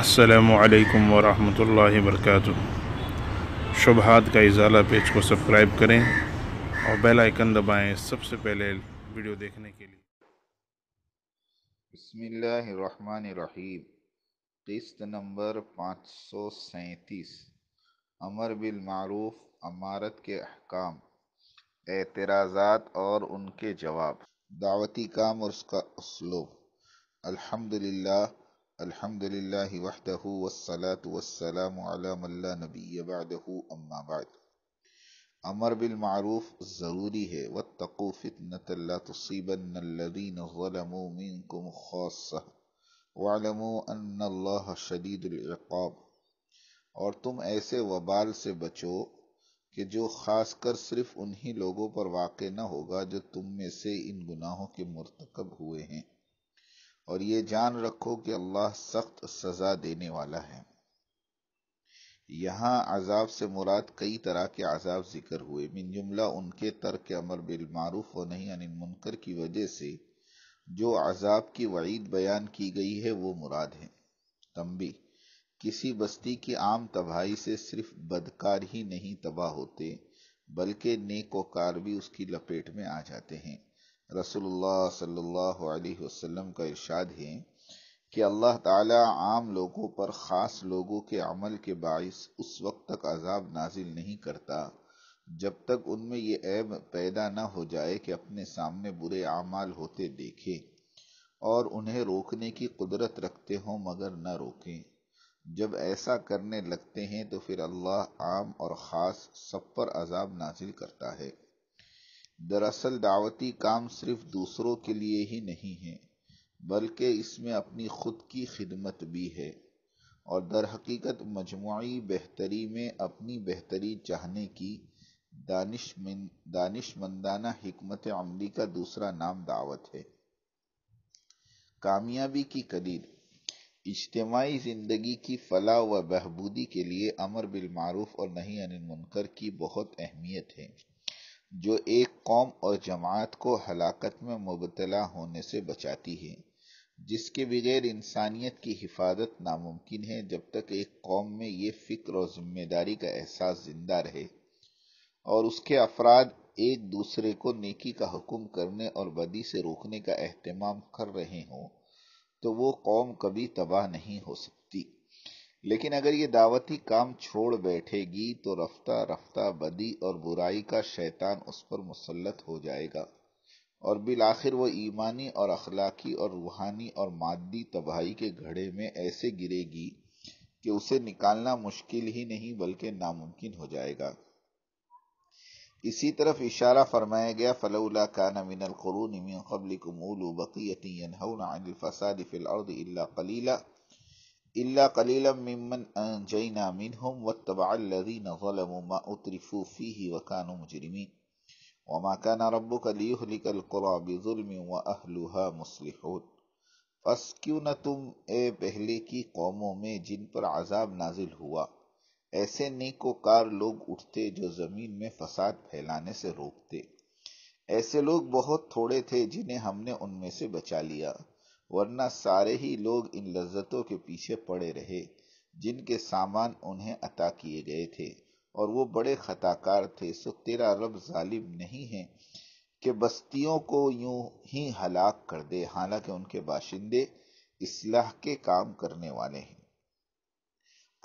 असलकम वरहल वर्क शुभहात का इजाला पेज को सब्सक्राइब करें और बेल आइकन दबाएं सबसे पहले वीडियो देखने के लिए बसमीम किस्त नंबर पाँच सौ सैंतीस अमर बिलमूफ़ अमारत के अहकाम एतराज़ात और उनके जवाब दावती काम और उसका उसलूब अलहमदिल्ला الحمد لله وحده والصلاة والسلام على من لا नबी بعده अम्मा بعد अमर बिलमूफ ज़रूरी है व तको फितनतल्ला तुसीबनदीन मिनकुम खौसा वालमो अन्नल्लाह शदीदुल्क़ाब और तुम ऐसे वबाल से बचो कि जो खासकर सिर्फ उन्हीं लोगों पर वाक़ न होगा जो तुम में से इन गुनाहों के मरतकब हुए हैं और ये जान रखो कि अल्लाह सख्त सजा देने वाला है यहाँ अजाब से मुराद कई तरह के अजाब जिक्र हुए मिन जुमला उनके तर्क अमर बिलमारूफ और नहीं अनिल मुनकर की वजह से जो अजाब की वईद बयान की गई है वो मुराद है तंबी किसी बस्ती की आम तबाही से सिर्फ बदकार ही नहीं तबाह होते बल्कि नेकोकार भी उसकी लपेट में आ जाते हैं रसोल्ला सल्ला अलैहि का इरशाद है कि अल्लाह ताला आम लोगों पर ख़ास लोगों के अमल के बायस उस वक्त तक अजाब नाजिल नहीं करता जब तक उनमें ये ऐब पैदा ना हो जाए कि अपने सामने बुरे अमाल होते देखें और उन्हें रोकने की कुदरत रखते हों मगर न रोकें जब ऐसा करने लगते हैं तो फिर अल्लाह आम और ख़ास सब पर अजाब नाजिल करता है दरअसल दावती काम सिर्फ दूसरों के लिए ही नहीं है बल्कि इसमें अपनी खुद की खिदमत भी है और दर हकीकत मजमुई बेहतरी में अपनी बेहतरी चाहने की दानिशमंद दानिशमंदाना हमत अमली का दूसरा नाम दावत है कामयाबी की कदीर इज्तमाही ज़िंदगी की फलाह व बहबूदी के लिए अमर बिलमूफ़ और नहीं अनिल मुनकर की बहुत अहमियत है जो एक कौम और जमात को हलाकत में मुबतला होने से बचाती है जिसके बगैर इंसानियत की हिफाजत नामुमकिन है जब तक एक कौम में ये फ़िक्र और ज़िम्मेदारी का एहसास ज़िंदा रहे और उसके अफराद एक दूसरे को नेकी का हुक्म करने और बदी से रोकने का अहतमाम कर रहे हों तो वो कौम कभी तबाह नहीं हो सकती लेकिन अगर ये दावती काम छोड़ बैठेगी तो रफ्ता रफ्ता बदी और बुराई का शैतान उस पर मुसलत हो जाएगा और बिल आखिर वो ईमानी और अखलाकी और रूहानी और मादी तबाही के घड़े में ऐसे गिरेगी कि उसे निकालना मुश्किल ही नहीं बल्कि नामुमकिन हो जाएगा इसी तरफ इशारा फरमाया गया फलौला का नमिनल कुरून मिन कबलिकुम उलू फसाद फिल कलीला इल्ला कलीलम मिमन अंजैना मिनहुम वत्तबअल्लज़ीन ज़लमू मा उतरिफू फीही व कानू मुजरिमीन वमा कान रब्बुक लियुहलिकल कुरा बिजुल्म व अहलुहा मुस्लिहून बस क्यों न तुम ए पहले की कौमों में जिन पर आजाब नाजिल हुआ ऐसे नेकोकार लोग उठते जो जमीन में फसाद फैलाने से रोकते ऐसे लोग बहुत थोड़े थे जिन्हें हमने उनमें से बचा लिया वरना सारे ही लोग इन लज्जतों के पीछे पड़े रहे जिनके सामान उन्हें अता किए गए थे और वो बड़े खताकार थे सो तेरा रब जालिम नहीं है कि बस्तियों को यूं ही हलाक कर दे हालांकि उनके बाशिंदे इसलाह के काम करने वाले हैं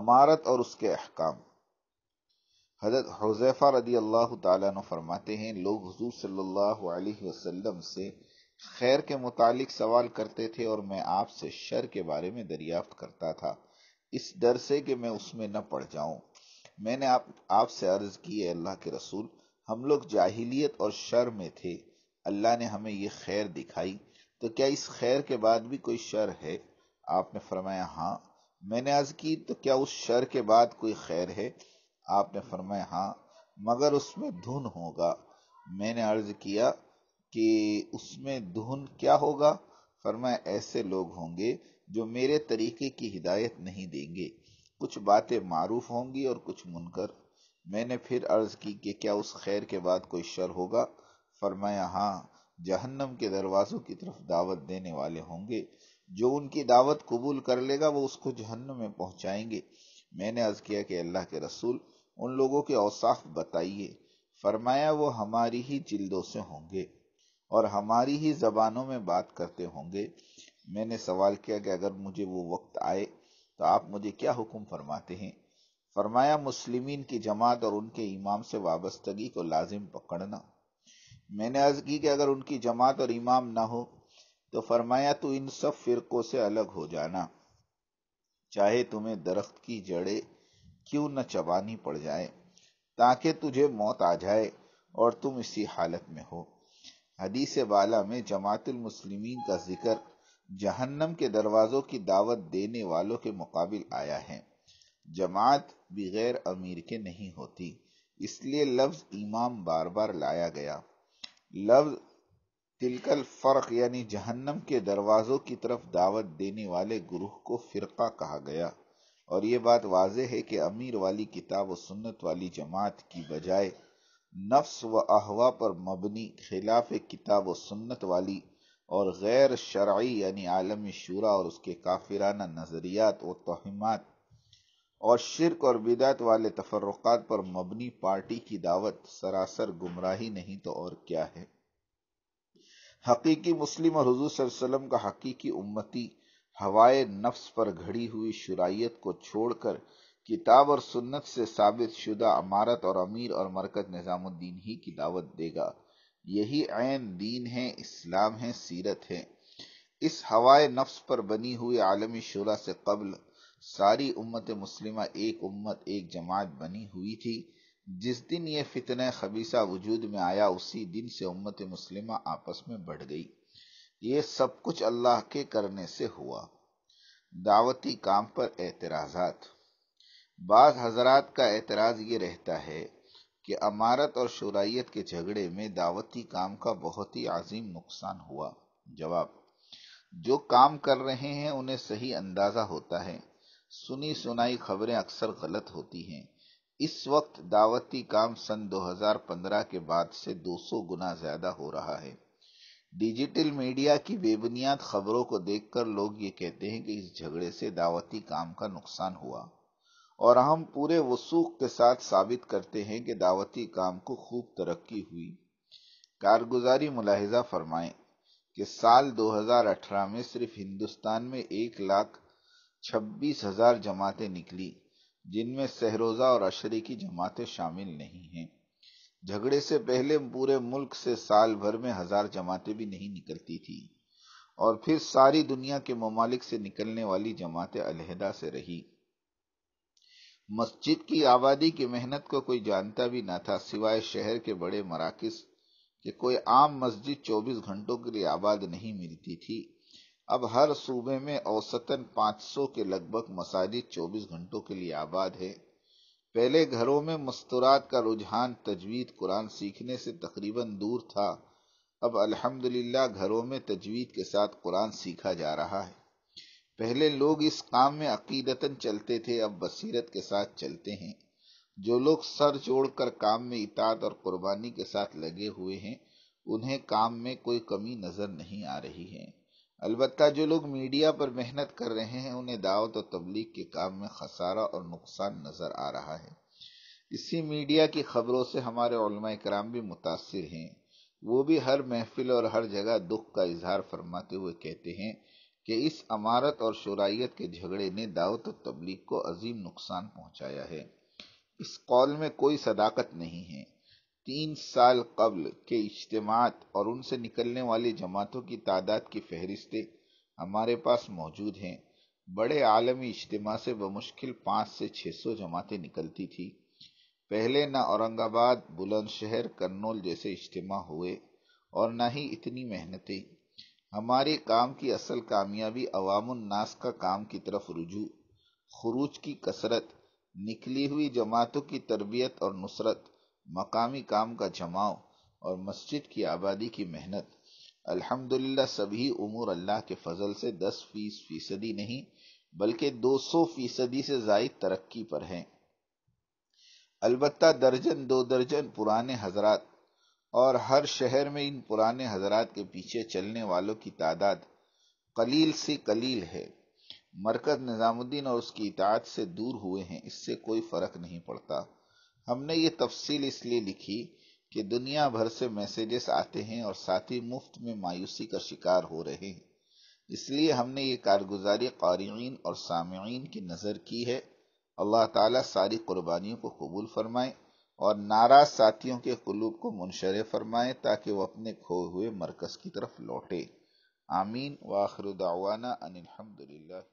अमारत और उसके अहकाम हजरत हुजैफा रदी अल्लाह तु फरमाते हैं लोग हजूर सल्लल्लाहु अलैहि वसल्लम से खैर के मुतालिक सवाल करते थे और मैं आपसे शर के बारे में दरियाफ्त करता था इस डर से कि मैं उसमें न पड़ जाऊं मैंने आप आपसे अर्ज की अल्लाह के रसूल हम लोग जाहिलियत और शर में थे अल्लाह ने हमें ये खैर दिखाई तो क्या इस खैर के बाद भी कोई शर है आपने फरमाया हाँ मैंने अर्ज की तो क्या उस शर के बाद कोई खैर है आपने फरमाया हाँ मगर उसमें धुन होगा मैंने अर्ज किया कि उसमें दुहन क्या होगा फरमाया ऐसे लोग होंगे जो मेरे तरीके की हिदायत नहीं देंगे कुछ बातें मारूफ होंगी और कुछ मुनकर मैंने फिर अर्ज की कि क्या उस खैर के बाद कोई शर होगा फरमाया हाँ जहन्नम के दरवाज़ों की तरफ दावत देने वाले होंगे जो उनकी दावत कबूल कर लेगा वो उसको जहन्नम में पहुंचाएंगे मैंने अर्ज किया कि अल्लाह के रसूल उन लोगों के औसाफ बताइए फरमाया वो हमारी ही जिल्दों से होंगे और हमारी ही जबानों में बात करते होंगे मैंने सवाल किया कि अगर मुझे वो वक्त आए तो आप मुझे क्या हुक्म फरमाते हैं फरमाया मुस्लिमीन की जमात और उनके इमाम से वाबस्तगी को लाजिम पकड़ना मैंने अर्ज की कि अगर उनकी जमात और इमाम ना हो तो फरमाया तो इन सब फिरकों से अलग हो जाना चाहे तुम्हें दरख्त की जड़े क्यों न चबानी पड़ जाए ताकि तुझे मौत आ जाए और तुम इसी हालत में हो हदीस वाला में जमातुल मुस्लिमीन का जिक्र जहन्नम के दरवाज़ों की दावत देने वालों के मुकाबले आया है जमात बगैर अमीर के नहीं होती इसलिए लफ्ज़ इमाम बार बार लाया गया लफ्ज़ तिलकल फ़र्क यानी जहन्नम के दरवाज़ों की तरफ दावत देने वाले गुरूह को फ़िरका कहा गया और ये बात वाज है कि अमीर वाली किताब व सुन्नत वाली जमात की बजाय नफ्स व अहवा पर मबनी खिलाफ किताब व सुन्नत वाली और गैर शर्य यानी आलम शूरा और उसके काफिराना नज़रियात व तोहमत और शिरक और बिदात वाले तफरक़ात पर मबनी पार्टी की दावत सरासर गुमराही नहीं तो और क्या है हकीकी मुस्लिम और हजू वसम का हकीकी उम्मती हवाए नफ्स पर घड़ी हुई शुराइत को छोड़कर किताब और सुन्नत से साबित शुदा अमारत और अमीर और मरकज निज़ामुद्दीन ही की दावत देगा यही आयन दीन है इस्लाम है सीरत है इस हवाए नफ्स पर बनी हुई आलमी शुरा से कबल सारी उम्मत मुस्लिमा एक उम्मत एक जमात बनी हुई थी जिस दिन ये फितने खबीसा वजूद में आया उसी दिन से उम्मत मुस्लिमा आपस में बढ़ गई ये सब कुछ अल्लाह के करने से हुआ दावती काम पर एतराज़ात बाज़ हजरात का एतराज़ ये रहता है कि अमारत और शुराइत के झगड़े में दावती काम का बहुत ही अजीम नुकसान हुआ जवाब जो काम कर रहे हैं उन्हें सही अंदाज़ा होता है सुनी सुनाई खबरें अक्सर गलत होती हैं इस वक्त दावती काम सन 2015 के बाद से 200 गुना ज़्यादा हो रहा है डिजिटल मीडिया की बेबुनियाद खबरों को देखकर लोग ये कहते हैं कि इस झगड़े से दावती काम का नुकसान हुआ और हम पूरे वसूख के साथ साबित करते हैं कि दावती काम को खूब तरक्की हुई कारगुजारी मुलाहिजा फरमाएं कि साल 2018 में सिर्फ हिंदुस्तान में एक लाख छब्बीस हजार जमातें निकली जिनमें सहरोजा और अशरे की जमातें शामिल नहीं हैं झगड़े से पहले पूरे मुल्क से साल भर में हजार जमातें भी नहीं निकलती थी और फिर सारी दुनिया के ममालिक से निकलने वाली जमातें अलहदा से रही मस्जिद की आबादी की मेहनत को कोई जानता भी ना था सिवाय शहर के बड़े मराकज के कोई आम मस्जिद 24 घंटों के लिए आबाद नहीं मिलती थी अब हर सूबे में औसतन 500 के लगभग मसाजिद 24 घंटों के लिए आबाद है पहले घरों में मस्तुरात का रुझान तजवीद कुरान सीखने से तकरीबन दूर था अब अल्हम्दुलिल्लाह घरों में तजवीद के साथ कुरान सीखा जा रहा है पहले लोग इस काम में अकीदतन चलते थे अब बसीरत के साथ चलते हैं जो लोग सर जोड़कर काम में इतात और कुर्बानी के साथ लगे हुए हैं उन्हें काम में कोई कमी नज़र नहीं आ रही है अलबत्त जो लोग मीडिया पर मेहनत कर रहे हैं उन्हें दावत और तबलीग के काम में खसारा और नुकसान नज़र आ रहा है इसी मीडिया की खबरों से हमारे कराम भी मुतासर हैं वो भी हर महफिल और हर जगह दुख का इजहार फरमाते हुए कहते हैं कि इस अमारत और शराइत के झगड़े ने दावत और तबलीग को अजीम नुकसान पहुंचाया है इस कौल में कोई सदाकत नहीं है तीन साल कबल के इज्तमात और उनसे निकलने वाली जमातों की तादाद की फहरिस्तें हमारे पास मौजूद हैं बड़े आलमी इज्तम से बमुश्किल पाँच से छः सौ जमातें निकलती थी पहले ना औरंगाबाद बुलंदशहर कन्नौल जैसे इज्तम हुए और ना ही इतनी मेहनतें हमारे काम की असल कामयाबी अवामनास का काम की तरफ रुझू खरूज की कसरत निकली हुई जमातों की तरबियत और नुसरत मकामी काम का जमाव और मस्जिद की आबादी की मेहनत अलहमदिल्ला सभी उमूर अल्लाह के फजल से दस फीस फीसदी नहीं बल्कि दो सौ फीसदी से जायद तरक्की पर है अलबत् दर्जन दो दर्जन पुराने हजरा और हर शहर में इन पुराने हजरात के पीछे चलने वालों की तादाद कलील से कलील है मरकज निज़ामुद्दीन और उसकी इताद से दूर हुए हैं इससे कोई फ़र्क नहीं पड़ता हमने ये तफसील इसलिए लिखी कि दुनिया भर से मैसेजेस आते हैं और साथ ही मुफ्त में मायूसी का शिकार हो रहे हैं इसलिए हमने ये कारगुजारी क़ारीन और सामीन की नज़र की है अल्लाह ताला सारी कुर्बानियों को कबूल फरमाए और नाराज साथियों के कुलूब को मुनशरे फरमाए ताकि वो अपने खोए हुए मरकज की तरफ लौटे आमीन वाखरुदावाना अनिलहमदिल्ला